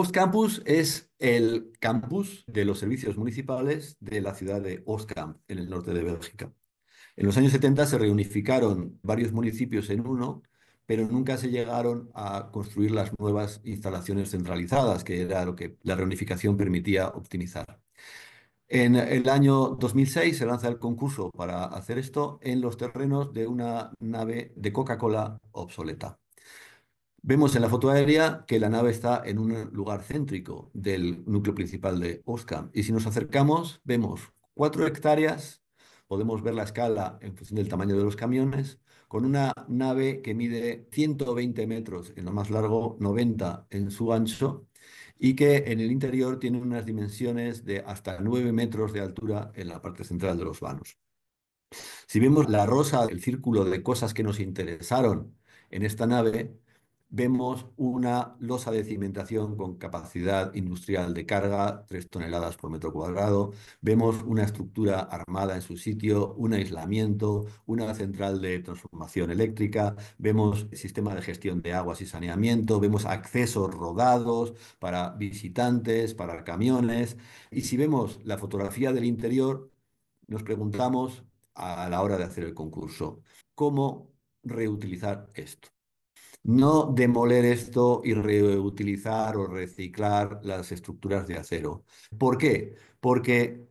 Ost es el campus de los servicios municipales de la ciudad de Ostkamp, en el norte de Bélgica. En los años 70 se reunificaron varios municipios en uno, pero nunca se llegaron a construir las nuevas instalaciones centralizadas, que era lo que la reunificación permitía optimizar. En el año 2006 se lanza el concurso para hacer esto en los terrenos de una nave de Coca-Cola obsoleta. Vemos en la foto aérea que la nave está en un lugar céntrico del núcleo principal de OSCAM Y si nos acercamos, vemos cuatro hectáreas, podemos ver la escala en función del tamaño de los camiones, con una nave que mide 120 metros en lo más largo, 90 en su ancho, y que en el interior tiene unas dimensiones de hasta 9 metros de altura en la parte central de los vanos. Si vemos la rosa, el círculo de cosas que nos interesaron en esta nave, vemos una losa de cimentación con capacidad industrial de carga, 3 toneladas por metro cuadrado, vemos una estructura armada en su sitio, un aislamiento, una central de transformación eléctrica, vemos sistema de gestión de aguas y saneamiento, vemos accesos rodados para visitantes, para camiones, y si vemos la fotografía del interior, nos preguntamos a la hora de hacer el concurso, ¿cómo reutilizar esto? no demoler esto y reutilizar o reciclar las estructuras de acero. ¿Por qué? Porque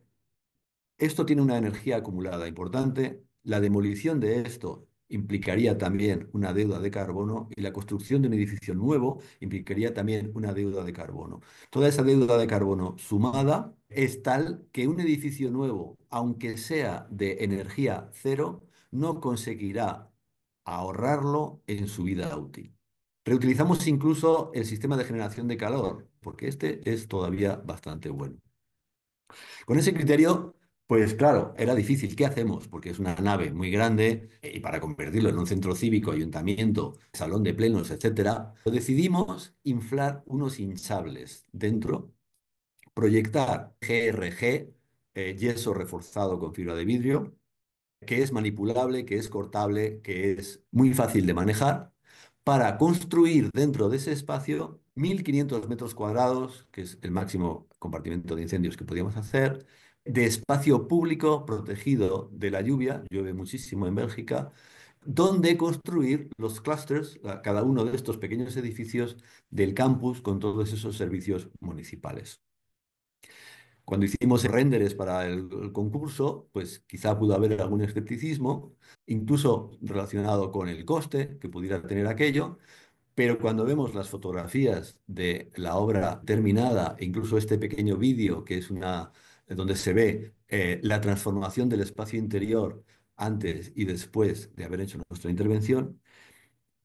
esto tiene una energía acumulada importante, la demolición de esto implicaría también una deuda de carbono y la construcción de un edificio nuevo implicaría también una deuda de carbono. Toda esa deuda de carbono sumada es tal que un edificio nuevo, aunque sea de energía cero, no conseguirá ahorrarlo en su vida útil. Reutilizamos incluso el sistema de generación de calor, porque este es todavía bastante bueno. Con ese criterio, pues claro, era difícil. ¿Qué hacemos? Porque es una nave muy grande eh, y para convertirlo en un centro cívico, ayuntamiento, salón de plenos, etcétera, decidimos inflar unos hinchables dentro, proyectar GRG, eh, yeso reforzado con fibra de vidrio, que es manipulable, que es cortable, que es muy fácil de manejar, para construir dentro de ese espacio 1.500 metros cuadrados, que es el máximo compartimento de incendios que podíamos hacer, de espacio público protegido de la lluvia, llueve muchísimo en Bélgica, donde construir los clusters, cada uno de estos pequeños edificios del campus con todos esos servicios municipales. Cuando hicimos renders para el, concurso, pues quizá pudo haber algún escepticismo, incluso relacionado con el coste que pudiera tener aquello, pero cuando vemos las fotografías de la obra terminada, e incluso este pequeño vídeo que es una donde se ve eh, la transformación del espacio interior antes y después de haber hecho nuestra intervención,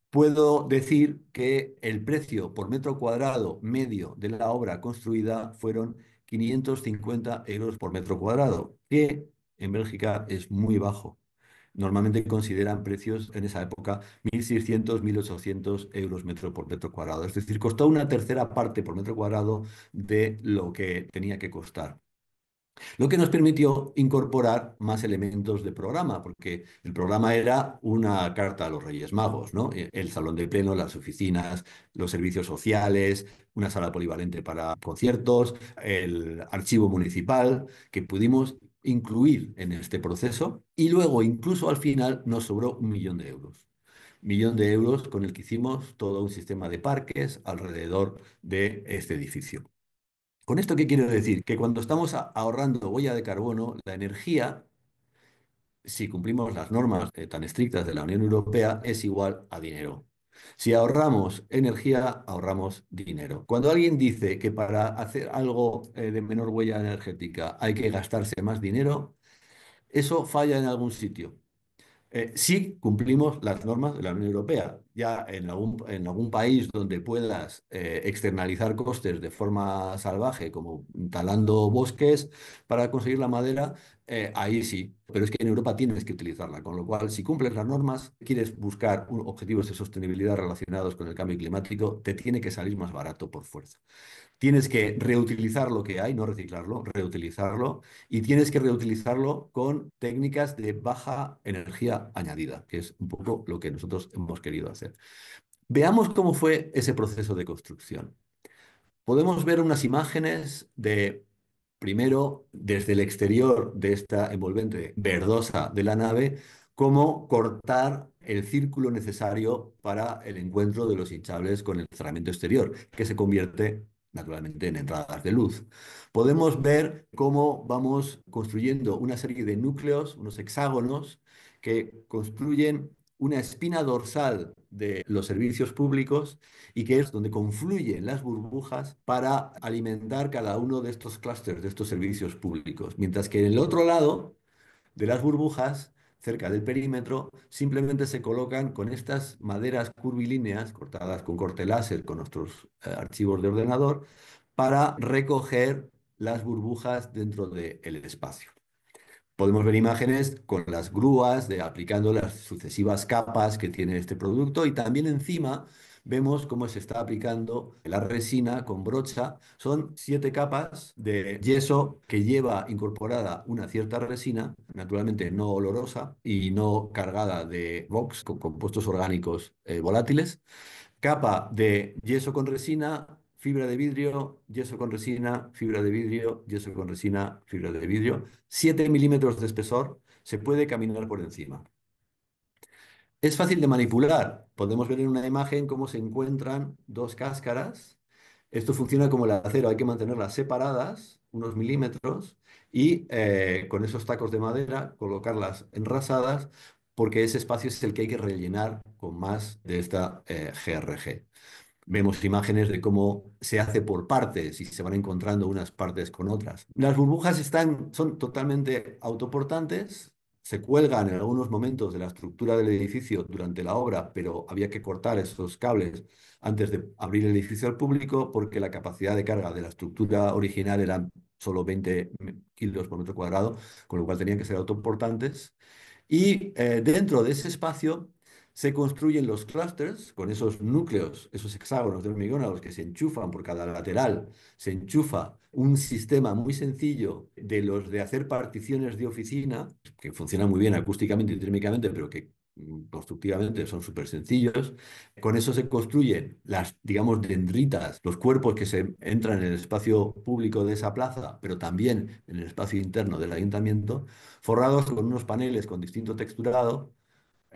puedo decir que el precio por metro cuadrado medio de la obra construida fueron 550 euros por metro cuadrado, que en Bélgica es muy bajo. Normalmente consideran precios en esa época 1.600, 1.800 euros metro por metro cuadrado. Es decir, costó una tercera parte por metro cuadrado de lo que tenía que costar. Lo que nos permitió incorporar más elementos de programa, porque el programa era una carta a los Reyes Magos, ¿no? Eh, el salón de pleno, las oficinas, los servicios sociales, una sala polivalente para conciertos, el archivo municipal, que pudimos incluir en este proceso y luego incluso al final nos sobró un millón de euros. Millón de euros con el que hicimos todo un sistema de parques alrededor de este edificio. ¿Con esto qué quiero decir? Que cuando estamos ahorrando huella de carbono, la energía, si cumplimos las normas eh, tan estrictas de la Unión Europea, es igual a dinero. Si ahorramos energía, ahorramos dinero. Cuando alguien dice que para hacer algo eh, de menor huella energética hay que gastarse más dinero, eso falla en algún sitio. Eh, si cumplimos las normas de la Unión Europea ya en algún, país donde puedas eh, externalizar costes de forma salvaje, como talando bosques para conseguir la madera, eh, ahí sí. Pero es que en Europa tienes que utilizarla, con lo cual si cumples las normas, quieres buscar objetivos de sostenibilidad relacionados con el cambio climático, te tiene que salir más barato por fuerza. Tienes que reutilizar lo que hay, no reciclarlo, reutilizarlo, y tienes que reutilizarlo con técnicas de baja energía añadida, que es un poco lo que nosotros hemos querido hacer. Veamos cómo fue ese proceso de construcción. Podemos ver unas imágenes de, primero, desde el exterior de esta envolvente verdosa de la nave, cómo cortar el círculo necesario para el encuentro de los hinchables con el cerramiento exterior, que se convierte naturalmente en entradas de luz. Podemos ver cómo vamos construyendo una serie de núcleos, unos hexágonos, que construyen una espina dorsal de los servicios públicos y que es donde confluyen las burbujas para alimentar cada uno de estos clústeres, de estos servicios públicos. Mientras que en el otro lado de las burbujas, cerca del perímetro, simplemente se colocan con estas maderas curvilíneas cortadas con corte láser con nuestros eh, archivos de ordenador para recoger las burbujas dentro del espacio. Podemos ver imágenes con las grúas de aplicando las sucesivas capas que tiene este producto y también encima vemos cómo se está aplicando la resina con brocha. Son siete capas de yeso que lleva incorporada una cierta resina, naturalmente no olorosa y no cargada de box con compuestos orgánicos eh, volátiles. Capa de yeso con resina, fibra de vidrio, yeso con resina, fibra de vidrio, yeso con resina, fibra de vidrio, 7 milímetros de espesor, se puede caminar por encima. Es fácil de manipular. Podemos ver en una imagen cómo se encuentran dos cáscaras. Esto funciona como el acero, hay que mantenerlas separadas, unos milímetros, y eh, con esos tacos de madera colocarlas enrasadas, porque ese espacio es el que hay que rellenar con más de esta GRG. Eh, Vemos imágenes de cómo se hace por partes y se van encontrando unas partes con otras. Las burbujas están, son totalmente autoportantes, se cuelgan en algunos momentos de la estructura del edificio durante la obra, pero había que cortar esos cables antes de abrir el edificio al público porque la capacidad de carga de la estructura original era solo 20 kilos por metro cuadrado, con lo cual tenían que ser autoportantes. Y eh, dentro de ese espacio se construyen los clusters con esos núcleos, esos hexágonos de hormigón a los que se enchufan por cada lateral, se enchufa un sistema muy sencillo de los de hacer particiones de oficina, que funcionan muy bien acústicamente y térmicamente, pero que mm, constructivamente son súper sencillos. Con eso se construyen las, digamos, dendritas, los cuerpos que se entran en el espacio público de esa plaza, pero también en el espacio interno del ayuntamiento, forrados con unos paneles con distinto texturado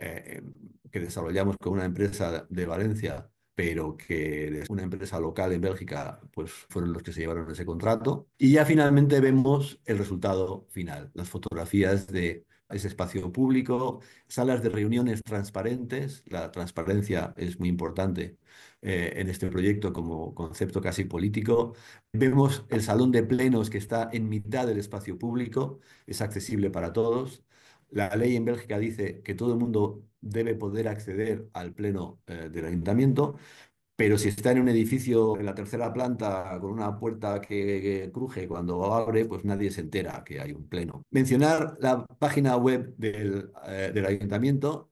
eh, em, que desarrollamos con una empresa de Valencia, pero que es una empresa local en Bélgica, pues fueron los que se llevaron ese contrato. Y ya finalmente vemos el resultado final, las fotografías de ese espacio público, salas de reuniones transparentes, la transparencia es muy importante eh, en este proyecto como concepto casi político. Vemos el salón de plenos que está en mitad del espacio público, es accesible para todos. La ley en Bélgica dice que todo el mundo debe poder acceder al pleno eh, del ayuntamiento, pero si está en un edificio en la tercera planta con una puerta que, cruje cuando abre, pues nadie se entera que hay un pleno. Mencionar la página web del, eh, ayuntamiento.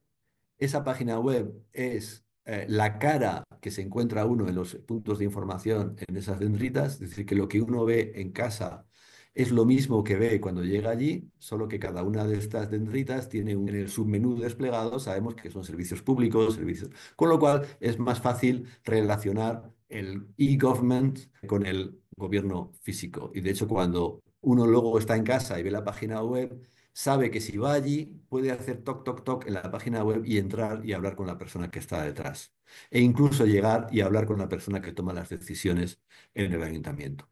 Esa página web es eh, la cara que se encuentra uno en los puntos de información en esas dendritas, es decir, que lo que uno ve en casa es lo mismo que ve cuando llega allí, solo que cada una de estas dendritas tiene un, submenú desplegado, sabemos que son servicios públicos, servicios, con lo cual es más fácil relacionar el e-government con el gobierno físico. Y de hecho, cuando uno luego está en casa y ve la página web, sabe que si va allí puede hacer toc, toc, toc en la página web y entrar y hablar con la persona que está detrás. E incluso llegar y hablar con la persona que toma las decisiones en el ayuntamiento.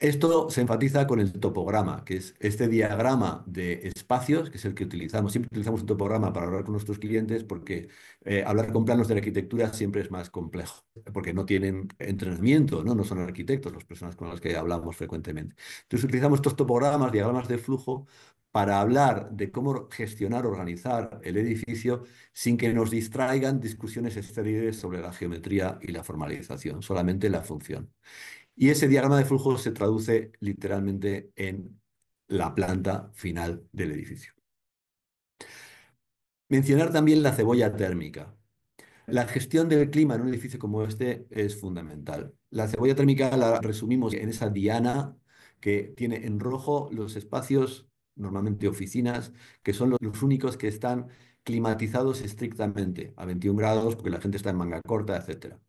Esto se enfatiza con el topograma, que es este diagrama de espacios, que es el que utilizamos. Siempre utilizamos un topograma para hablar con nuestros clientes porque eh, hablar con planos de arquitectura siempre es más complejo, porque no tienen entrenamiento, ¿no? no son arquitectos las personas con las que hablamos frecuentemente. Entonces utilizamos estos topogramas, diagramas de flujo, para hablar de cómo gestionar, organizar el edificio sin que nos distraigan discusiones estériles sobre la geometría y la formalización, solamente la función. Y ese diagrama de flujo se traduce literalmente en la planta final del edificio. Mencionar también la cebolla térmica. La gestión del clima en un edificio como este es fundamental. La cebolla térmica la resumimos en esa diana que tiene en rojo los espacios, normalmente oficinas, que son los, únicos que están climatizados estrictamente a 21 grados porque la gente está en manga corta, etcétera.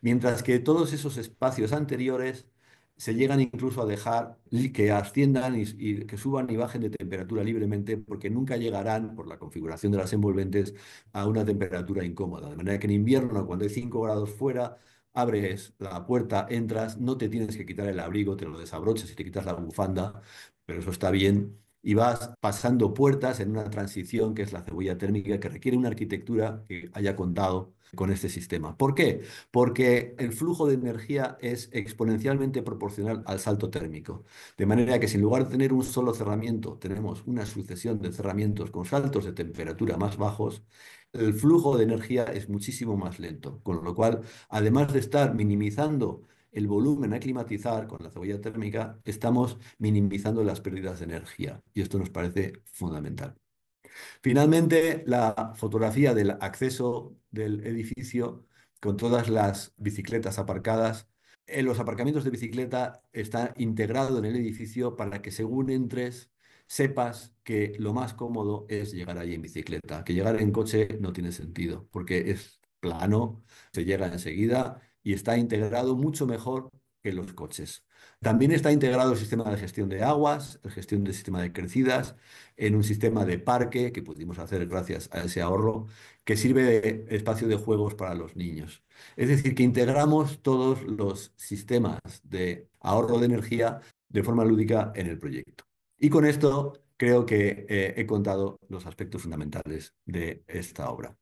Mientras que todos esos espacios anteriores se llegan incluso a dejar que asciendan y, que suban y bajen de temperatura libremente porque nunca llegarán, por la configuración de las envolventes, a una temperatura incómoda. De manera que en invierno, cuando hay 5 grados fuera, abres la puerta, entras, no te tienes que quitar el abrigo, te lo desabrochas y te quitas la bufanda, pero eso está bien. Y vas pasando puertas en una transición que es la cebolla térmica, que requiere una arquitectura que haya contado con este sistema. ¿Por qué? Porque el flujo de energía es exponencialmente proporcional al salto térmico. De manera que si en lugar de tener un solo cerramiento, tenemos una sucesión de cerramientos con saltos de temperatura más bajos, el flujo de energía es muchísimo más lento. Con lo cual, además de estar minimizando el volumen a climatizar con la cebolla térmica, estamos minimizando las pérdidas de energía. Y esto nos parece fundamental. Finalmente, la fotografía del acceso del edificio con todas las bicicletas aparcadas. En eh, los aparcamientos de bicicleta está integrado en el edificio para que según entres sepas que lo más cómodo es llegar allí en bicicleta, que llegar en coche no tiene sentido, porque es plano, se llega enseguida y está integrado mucho mejor que los coches. También está integrado el sistema de gestión de aguas, el gestión del sistema de crecidas, en un sistema de parque que pudimos hacer gracias a ese ahorro, que sirve de espacio de juegos para los niños. Es decir, que integramos todos los sistemas de ahorro de energía de forma lúdica en el proyecto. Y con esto creo que eh, he contado los aspectos fundamentales de esta obra.